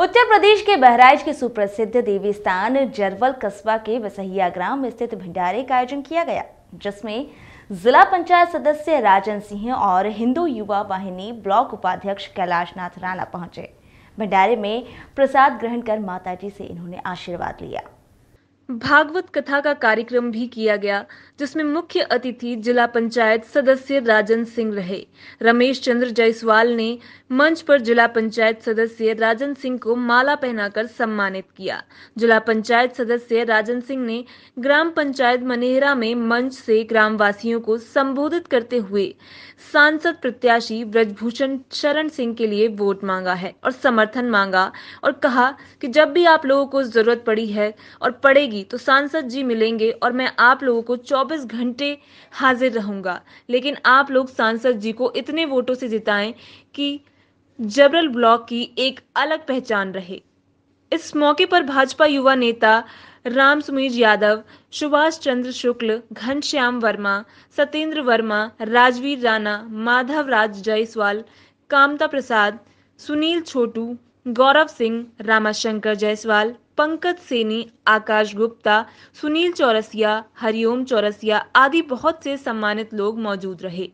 उत्तर प्रदेश के बहराइच के सुप्रसिद्ध देवी स्थान जरवल कस्बा के वसहिया ग्राम स्थित भंडारे का आयोजन किया गया जिसमें जिला पंचायत सदस्य राजन सिंह और हिंदू युवा वाहिनी ब्लॉक उपाध्यक्ष कैलाश नाथ राणा पहुंचे भंडारे में प्रसाद ग्रहण कर माताजी से इन्होंने आशीर्वाद लिया भागवत कथा का कार्यक्रम भी किया गया जिसमें मुख्य अतिथि जिला पंचायत सदस्य राजन सिंह रहे रमेश चंद्र जायसवाल ने मंच पर जिला पंचायत सदस्य राजन सिंह को माला पहनाकर सम्मानित किया जिला पंचायत सदस्य राजन सिंह ने ग्राम पंचायत मनेहरा में मंच से ग्रामवासियों को संबोधित करते हुए सांसद प्रत्याशी ब्रजभूषण शरण सिंह के लिए वोट मांगा है और समर्थन मांगा और कहा कि जब भी आप लोगों को जरूरत पड़ी है और पड़ेगी मिलेगी तो सांसद जी मिलेंगे और मैं आप लोगों को 24 घंटे हाजिर रहूंगा लेकिन आप लोग सांसद जी को इतने वोटों से जिताएं कि जबरल ब्लॉक की एक अलग पहचान रहे इस मौके पर भाजपा युवा नेता राम सुमीर यादव सुभाष चंद्र शुक्ल घनश्याम वर्मा सत्येंद्र वर्मा राजवीर राणा माधव राज जायसवाल कामता प्रसाद सुनील छोटू गौरव सिंह रामाशंकर जायसवाल पंकज सेनी आकाश गुप्ता सुनील चौरसिया हरिओम चौरसिया आदि बहुत से सम्मानित लोग मौजूद रहे